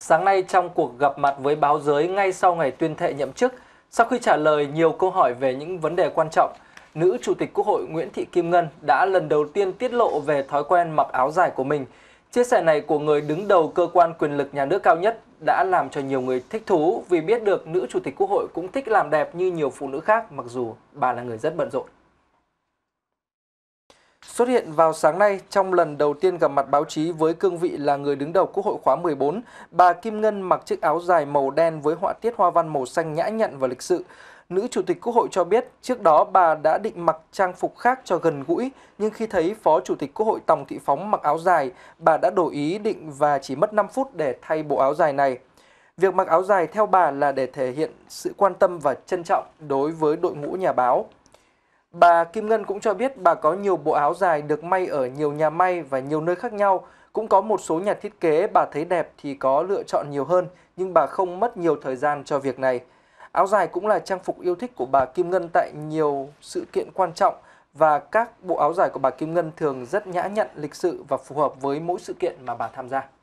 Sáng nay trong cuộc gặp mặt với báo giới ngay sau ngày tuyên thệ nhậm chức, sau khi trả lời nhiều câu hỏi về những vấn đề quan trọng, nữ Chủ tịch Quốc hội Nguyễn Thị Kim Ngân đã lần đầu tiên tiết lộ về thói quen mặc áo dài của mình. Chia sẻ này của người đứng đầu cơ quan quyền lực nhà nước cao nhất đã làm cho nhiều người thích thú vì biết được nữ Chủ tịch Quốc hội cũng thích làm đẹp như nhiều phụ nữ khác mặc dù bà là người rất bận rộn xuất hiện vào sáng nay trong lần đầu tiên gặp mặt báo chí với cương vị là người đứng đầu Quốc hội khóa 14. Bà Kim Ngân mặc chiếc áo dài màu đen với họa tiết hoa văn màu xanh nhã nhặn và lịch sự. Nữ Chủ tịch Quốc hội cho biết trước đó bà đã định mặc trang phục khác cho gần gũi, nhưng khi thấy Phó Chủ tịch Quốc hội Tòng Thị Phóng mặc áo dài, bà đã đổi ý định và chỉ mất 5 phút để thay bộ áo dài này. Việc mặc áo dài theo bà là để thể hiện sự quan tâm và trân trọng đối với đội ngũ nhà báo. Bà Kim Ngân cũng cho biết bà có nhiều bộ áo dài được may ở nhiều nhà may và nhiều nơi khác nhau. Cũng có một số nhà thiết kế bà thấy đẹp thì có lựa chọn nhiều hơn, nhưng bà không mất nhiều thời gian cho việc này. Áo dài cũng là trang phục yêu thích của bà Kim Ngân tại nhiều sự kiện quan trọng và các bộ áo dài của bà Kim Ngân thường rất nhã nhặn, lịch sự và phù hợp với mỗi sự kiện mà bà tham gia.